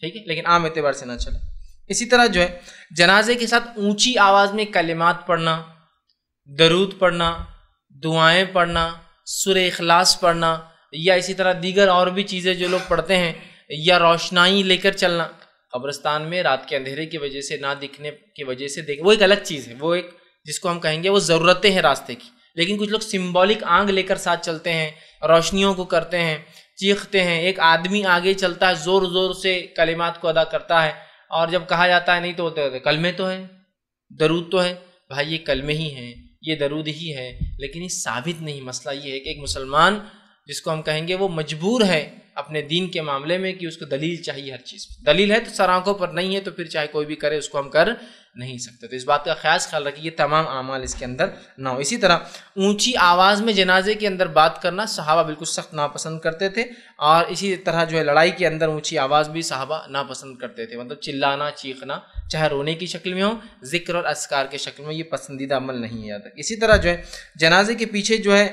ٹھیک ہے لیکن عام اعتبار سے نہ چلے اسی طرح جو ہے جنازے کے ساتھ اونچی آواز میں کلمات پڑھنا درود پڑھنا دعائیں پڑھنا سر اخلاص پڑھنا یا اسی طرح دیگر اور بھی چیزیں جو لوگ پڑھتے ہیں یا روشنائی لے کر چلنا قبرستان میں رات کے اندھیرے کی وجہ سے نہ دکھنے کی وجہ سے دیکھ وہ ایک الگ چیز ہے وہ ایک جس کو ہم کہیں گے وہ ضرورتیں ہیں راستے کی لیکن کچھ لوگ سمبولک آنکھ لے کر ساتھ چلتے ہیں روشنیوں کو کرتے ہیں چیختے ہیں ایک آدمی آگے چلتا ہے زور زور سے کلمات کو ادا کرتا ہے اور جب کہا جاتا ہے نہیں تو ہوتے کلمے تو ہیں درود تو ہے بھائی یہ کلمے ہی ہیں یہ درود ہی ہے لیکن یہ ثابت نہیں مسئلہ یہ ہے کہ ایک مسلمان جس کو ہم کہیں گے وہ مجبور ہے اپنے دین کے معاملے میں کہ اس کو دلیل چاہیے ہر چیز دلیل ہے تو سر آنکھوں پر نہیں ہے تو پھر چاہے کوئی بھی کرے اس کو ہم کر نہیں سکتے تو اس بات کا خاص خیال رکھیں یہ تمام اعمال اس کے اندر نہ ہو اسی طرح اونچی آواز میں جنازے کے اندر بات کرنا صحابہ بالکل سخت ناپسند کرتے تھے اور اسی طرح جو ہے لڑائی کے اندر اونچی آواز بھی صحابہ ناپسند کرتے تھے مطلب چلانا چیخنا چاہے رونے کی شکل میں ہو ذکر اور اسکار کے شکل میں یہ پسندیدہ عمل نہیں ہے اسی طرح جو ہے جنازے کے پیچھے جو ہے